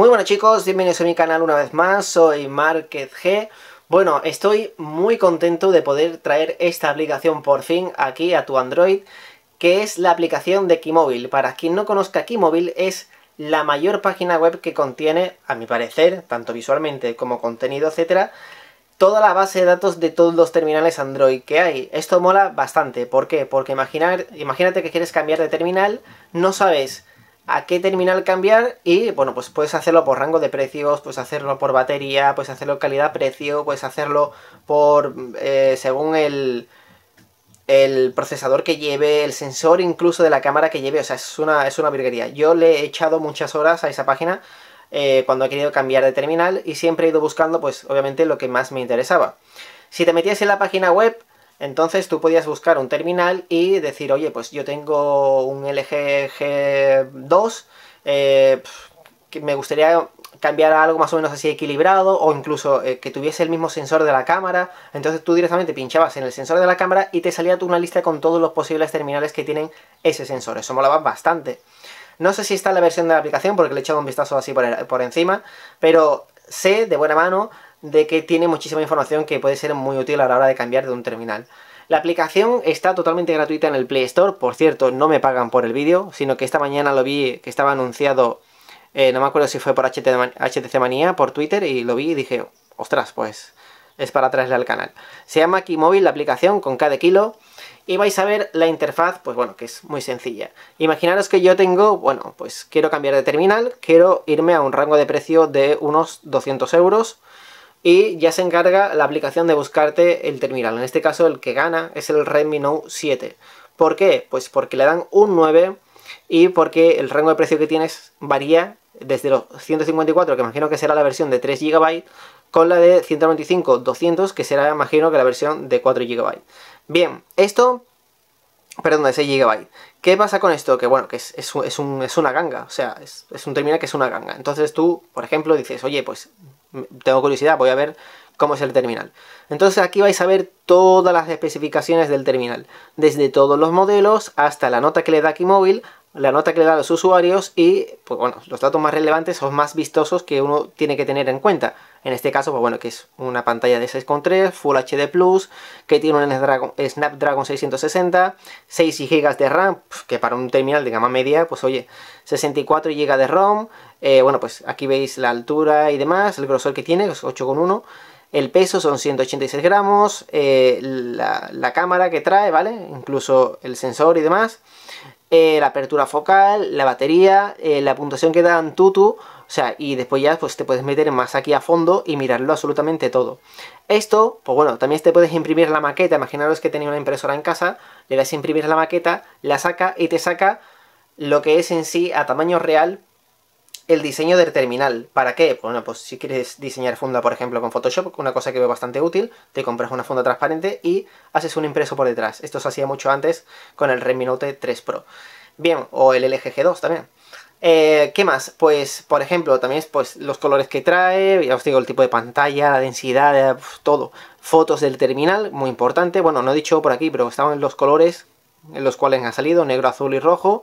Muy buenos chicos, bienvenidos a mi canal una vez más, soy MarketG. G. Bueno, estoy muy contento de poder traer esta aplicación por fin aquí a tu Android, que es la aplicación de Keymobile. Para quien no conozca Keymobile, es la mayor página web que contiene, a mi parecer, tanto visualmente como contenido, etcétera, toda la base de datos de todos los terminales Android que hay. Esto mola bastante. ¿Por qué? Porque imaginar, imagínate que quieres cambiar de terminal, no sabes a qué terminal cambiar y bueno, pues puedes hacerlo por rango de precios, puedes hacerlo por batería, puedes hacerlo calidad-precio, puedes hacerlo por eh, según el, el procesador que lleve, el sensor incluso de la cámara que lleve, o sea, es una, es una virguería. Yo le he echado muchas horas a esa página eh, cuando he querido cambiar de terminal y siempre he ido buscando, pues obviamente, lo que más me interesaba. Si te metías en la página web, entonces tú podías buscar un terminal y decir, oye, pues yo tengo un LG G2, eh, que me gustaría cambiar a algo más o menos así equilibrado o incluso eh, que tuviese el mismo sensor de la cámara. Entonces tú directamente pinchabas en el sensor de la cámara y te salía una lista con todos los posibles terminales que tienen ese sensor. Eso molaba bastante. No sé si está la versión de la aplicación porque le he echado un vistazo así por encima, pero sé de buena mano de que tiene muchísima información que puede ser muy útil a la hora de cambiar de un terminal. La aplicación está totalmente gratuita en el Play Store, por cierto, no me pagan por el vídeo, sino que esta mañana lo vi que estaba anunciado, eh, no me acuerdo si fue por HTC Manía, por Twitter, y lo vi y dije, ostras, pues es para traerle al canal. Se llama móvil la aplicación con cada kilo y vais a ver la interfaz, pues bueno, que es muy sencilla. Imaginaros que yo tengo, bueno, pues quiero cambiar de terminal, quiero irme a un rango de precio de unos 200 euros y ya se encarga la aplicación de buscarte el terminal. En este caso el que gana es el Redmi Note 7. ¿Por qué? Pues porque le dan un 9 y porque el rango de precio que tienes varía desde los 154, que imagino que será la versión de 3 GB, con la de 125, 200, que será, imagino, que la versión de 4 GB. Bien, esto... Perdón, de 6 GB. ¿Qué pasa con esto? Que bueno, que es, es, una ganga, o sea, es, es un terminal que es una ganga. Entonces tú, por ejemplo, dices, oye, pues tengo curiosidad, voy a ver cómo es el terminal. Entonces aquí vais a ver todas las especificaciones del terminal, desde todos los modelos hasta la nota que le da aquí móvil la nota que le da a los usuarios y, pues, bueno, los datos más relevantes o más vistosos que uno tiene que tener en cuenta. En este caso, pues bueno, que es una pantalla de 6.3, Full HD Plus, que tiene un Snapdragon, 660, 6 GB de RAM, pues, que para un terminal de gama media, pues oye, 64 GB de ROM, eh, bueno, pues aquí veis la altura y demás, el grosor que tiene, es 8,1 el peso son 186 gramos, eh, la, la cámara que trae, ¿vale? Incluso el sensor y demás. Eh, la apertura focal, la batería, eh, la puntuación que dan Tutu, o sea, y después ya pues te puedes meter más aquí a fondo y mirarlo absolutamente todo. Esto, pues bueno, también te puedes imprimir la maqueta. Imaginaros que tenéis una impresora en casa, le das a imprimir la maqueta, la saca y te saca lo que es en sí a tamaño real el diseño del terminal. ¿Para qué? Pues, bueno, pues si quieres diseñar funda, por ejemplo, con Photoshop, una cosa que veo bastante útil, te compras una funda transparente y haces un impreso por detrás. Esto se hacía mucho antes con el Redmi Note 3 Pro. Bien, o el LG 2 también. Eh, ¿Qué más? Pues, por ejemplo, también pues, los colores que trae, ya os digo, el tipo de pantalla, la densidad, eh, todo. Fotos del terminal, muy importante. Bueno, no he dicho por aquí, pero estaban los colores en los cuales han salido, negro, azul y rojo.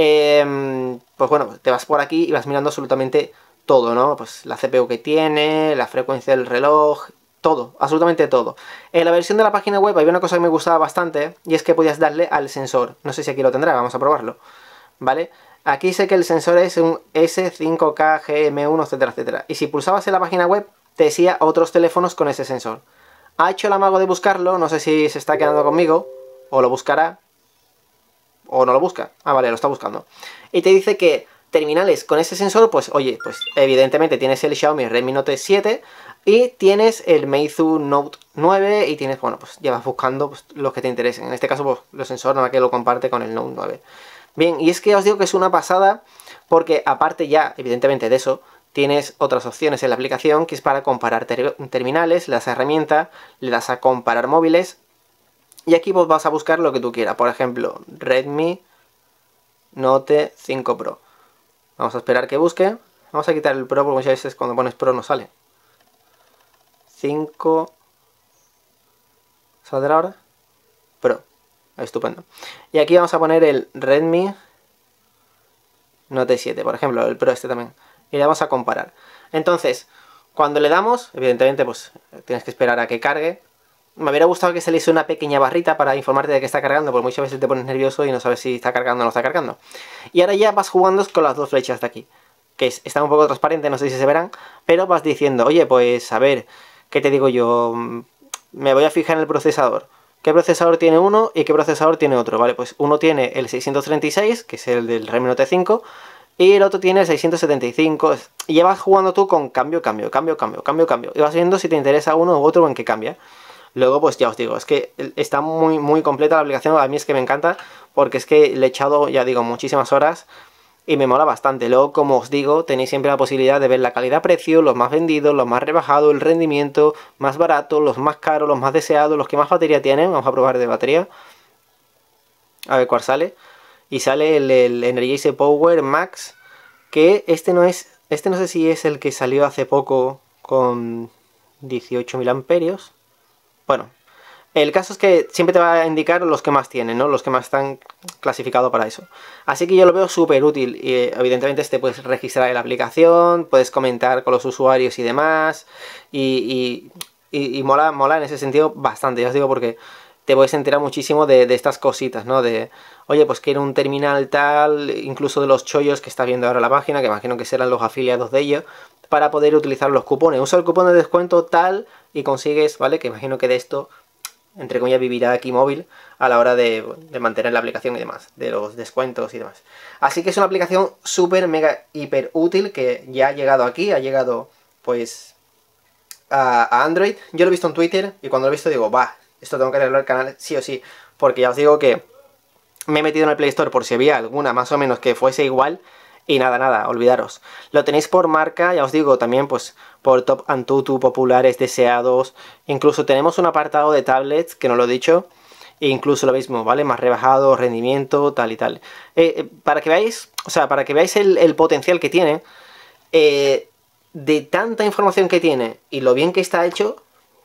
Em, pues bueno, te vas por aquí y vas mirando absolutamente todo, ¿no? Pues la CPU que tiene, la frecuencia del reloj, todo, absolutamente todo. En la versión de la página web había una cosa que me gustaba bastante y es que podías darle al sensor. No sé si aquí lo tendrá, vamos a probarlo. ¿Vale? Aquí sé que el sensor es un s 5 kgm 1 etcétera, etcétera. Y si pulsabas en la página web, te decía otros teléfonos con ese sensor. Ha hecho el amago de buscarlo, no sé si se está quedando conmigo o lo buscará, o no lo busca. Ah, vale, lo está buscando. Y te dice que terminales con ese sensor, pues oye, pues evidentemente tienes el Xiaomi Redmi Note 7 y tienes el Meizu Note 9 y tienes, bueno, pues ya vas buscando pues, los que te interesen. En este caso, pues los sensores nada que lo comparte con el Note 9. Bien, y es que os digo que es una pasada porque aparte ya, evidentemente de eso, tienes otras opciones en la aplicación que es para comparar terminales, le das a herramienta, le das a comparar móviles y aquí vos vas a buscar lo que tú quieras. Por ejemplo, Redmi Note 5 Pro. Vamos a esperar que busque. Vamos a quitar el Pro porque muchas veces cuando pones Pro no sale. 5... ¿Saldrá ahora? Pro. Estupendo. Y aquí vamos a poner el Redmi Note 7, por ejemplo, el Pro este también. Y le vamos a comparar. Entonces, cuando le damos, evidentemente pues tienes que esperar a que cargue. Me hubiera gustado que se le hizo una pequeña barrita para informarte de que está cargando, porque muchas veces te pones nervioso y no sabes si está cargando o no está cargando. Y ahora ya vas jugando con las dos flechas de aquí, que están un poco transparentes, no sé si se verán, pero vas diciendo, oye, pues a ver, ¿qué te digo yo? Mm, me voy a fijar en el procesador. ¿Qué procesador tiene uno y qué procesador tiene otro? Vale, pues uno tiene el 636, que es el del Remino T5, y el otro tiene el 675. Y ya vas jugando tú con cambio, cambio, cambio, cambio, cambio, cambio. Y vas viendo si te interesa uno u otro o en qué cambia. Luego, pues ya os digo, es que está muy, muy completa la aplicación, a mí es que me encanta, porque es que le he echado, ya digo, muchísimas horas y me mola bastante. Luego, como os digo, tenéis siempre la posibilidad de ver la calidad-precio, los más vendidos, los más rebajados, el rendimiento, más barato, los más caros, los más deseados, los que más batería tienen. Vamos a probar de batería. A ver cuál sale. Y sale el, energy Power Max, que este no es... Este no sé si es el que salió hace poco con 18.000 amperios. Bueno, el caso es que siempre te va a indicar los que más tienen, ¿no? Los que más están clasificados para eso. Así que yo lo veo súper útil. Y eh, evidentemente este puedes registrar en la aplicación, puedes comentar con los usuarios y demás. Y, y, mola, mola en ese sentido bastante. Ya os digo porque te puedes enterar muchísimo de, estas cositas, ¿no? De, oye, pues quiero un terminal tal, incluso de los chollos que está viendo ahora la página, que imagino que serán los afiliados de ellos, para poder utilizar los cupones. Usa el cupón de descuento tal y consigues, ¿vale? Que imagino que de esto, entre comillas, vivirá aquí móvil a la hora de, mantener la aplicación y demás, de los descuentos y demás. Así que es una aplicación súper, mega, hiper útil que ya ha llegado aquí, ha llegado, pues, a, Android. Yo lo he visto en Twitter y cuando lo he visto digo, va, esto tengo que arreglar el canal sí o sí, porque ya os digo que me he metido en el Play Store por si había alguna más o menos que fuese igual y nada, nada, olvidaros. Lo tenéis por marca, ya os digo, también pues por top and populares, deseados. Incluso tenemos un apartado de tablets, que no lo he dicho. E incluso lo mismo, ¿vale? Más rebajado, rendimiento, tal y tal. Eh, eh, para que veáis, o sea, para que veáis el, potencial que tiene, eh, de tanta información que tiene y lo bien que está hecho,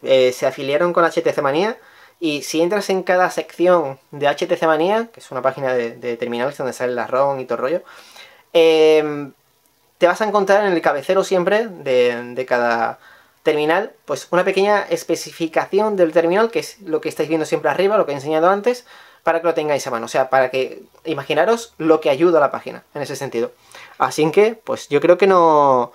se afiliaron con HTC Manía. Y si entras en cada sección de HTC Manía, que es una página de, terminales donde sale la ROM y todo rollo, Em, te vas a encontrar en el cabecero siempre de, cada terminal, pues una pequeña especificación del terminal, que es lo que estáis viendo siempre arriba, lo que he enseñado antes, para que lo tengáis a mano, o sea, para que imaginaros lo que ayuda a la página, en ese sentido. Así que, pues yo creo que no,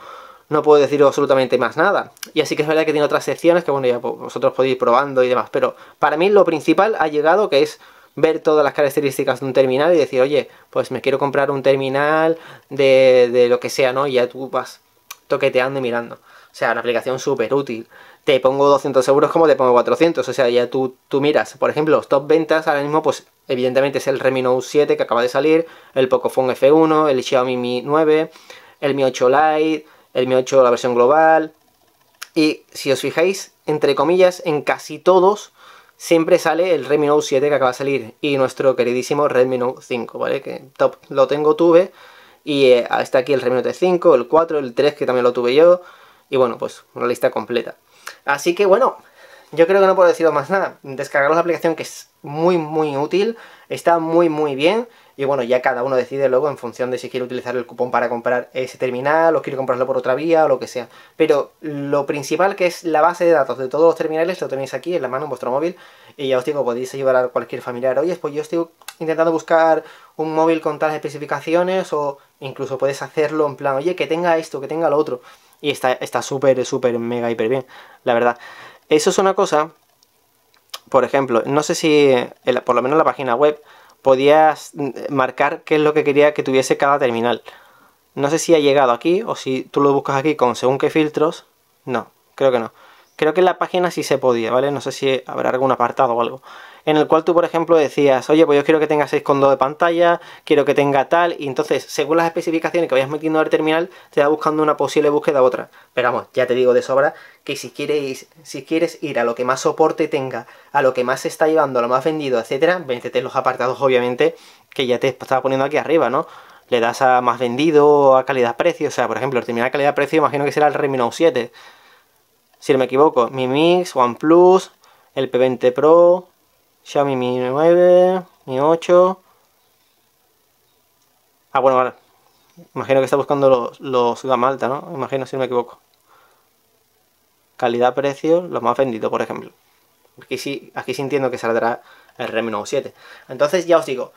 no puedo decir absolutamente más nada. Y así que es verdad que tiene otras secciones que, bueno, ya vosotros podéis ir probando y demás, pero para mí lo principal ha llegado, que es ver todas las características de un terminal y decir, oye, pues me quiero comprar un terminal de, lo que sea, ¿no? Y ya tú vas toqueteando y mirando. O sea, una aplicación súper útil. Te pongo 200 euros como te pongo 400. O sea, ya tú, tú miras. Por ejemplo, los top ventas ahora mismo, pues evidentemente es el Redmi Note 7 que acaba de salir, el Pocophone F1, el Xiaomi Mi 9, el Mi 8 Lite, el Mi 8 la versión global. Y si os fijáis, entre comillas, en casi todos siempre sale el Redmi Note 7 que acaba de salir y nuestro queridísimo Redmi Note 5, ¿vale? Que top, lo tengo, tuve. Y eh, está aquí el Redmi Note 5, el 4, el 3 que también lo tuve yo. Y bueno, pues una lista completa. Así que bueno, yo creo que no puedo deciros más nada. Descargaros la aplicación que es muy, muy útil. Está muy, muy bien y bueno, ya cada uno decide luego en función de si quiere utilizar el cupón para comprar ese terminal o quiere comprarlo por otra vía o lo que sea. Pero lo principal que es la base de datos de todos los terminales lo tenéis aquí en la mano en vuestro móvil y ya os digo, podéis ayudar a cualquier familiar. Oye, pues yo estoy intentando buscar un móvil con tales especificaciones o incluso podéis hacerlo en plan, oye, que tenga esto, que tenga lo otro. Y está súper, está súper, mega, hiper bien, la verdad. Eso es una cosa, por ejemplo, no sé si, por lo menos la página web, podías mm, marcar qué es lo que quería que tuviese cada terminal. No sé si ha llegado aquí o si tú lo buscas aquí con según qué filtros. No, creo que no. Creo que en la página sí se podía, ¿vale? No sé si habrá algún apartado o algo. En el cual tú, por ejemplo, decías, oye, pues yo quiero que tenga 6,2 de pantalla, quiero que tenga tal, y entonces, según las especificaciones que vayas metiendo al terminal, te va buscando una posible búsqueda otra. Pero vamos, ya te digo de sobra que si quieres, si quieres ir a lo que más soporte tenga, a lo que más se está llevando, a lo más vendido, etcétera, en los apartados, obviamente, que ya te estaba poniendo aquí arriba, ¿no? le das a más vendido, a calidad-precio. O sea, por ejemplo, el terminal calidad-precio imagino que será el Redmi Note 7 si no me equivoco, Mi Mix, OnePlus, el P20 Pro, Xiaomi Mi 9, Mi 8. Ah, bueno, vale. Imagino que está buscando los, los gama alta, ¿no? Imagino si no me equivoco. Calidad-precio, los más vendidos, por ejemplo. Aquí sí, aquí sí entiendo que saldrá el Redmi Note 7. Entonces ya os digo,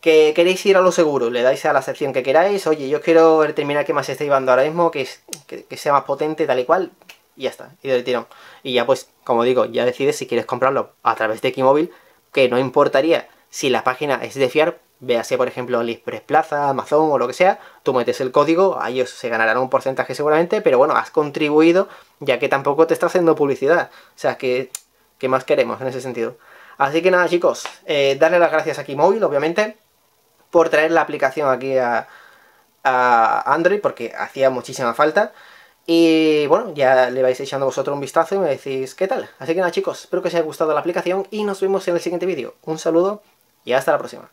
que queréis ir a lo seguro, le dais a la sección que queráis, oye, yo quiero el terminal que más estáis llevando ahora mismo, que, que sea más potente, tal y cual, y ya está, y de tirón. Y ya pues, como digo, ya decides si quieres comprarlo a través de Keymobile, que no importaría si la página es de fiar, véase por ejemplo AliExpress Plaza, Amazon o lo que sea, tú metes el código, ahí ellos se ganarán un porcentaje seguramente, pero bueno, has contribuido ya que tampoco te está haciendo publicidad. O sea, que, ¿qué más queremos en ese sentido? Así que nada chicos, eh, darle las gracias a Kimóvil, obviamente, por traer la aplicación aquí a, a Android, porque hacía muchísima falta. Y bueno, ya le vais echando vosotros un vistazo y me decís qué tal. Así que nada chicos, espero que os haya gustado la aplicación y nos vemos en el siguiente vídeo. Un saludo y hasta la próxima.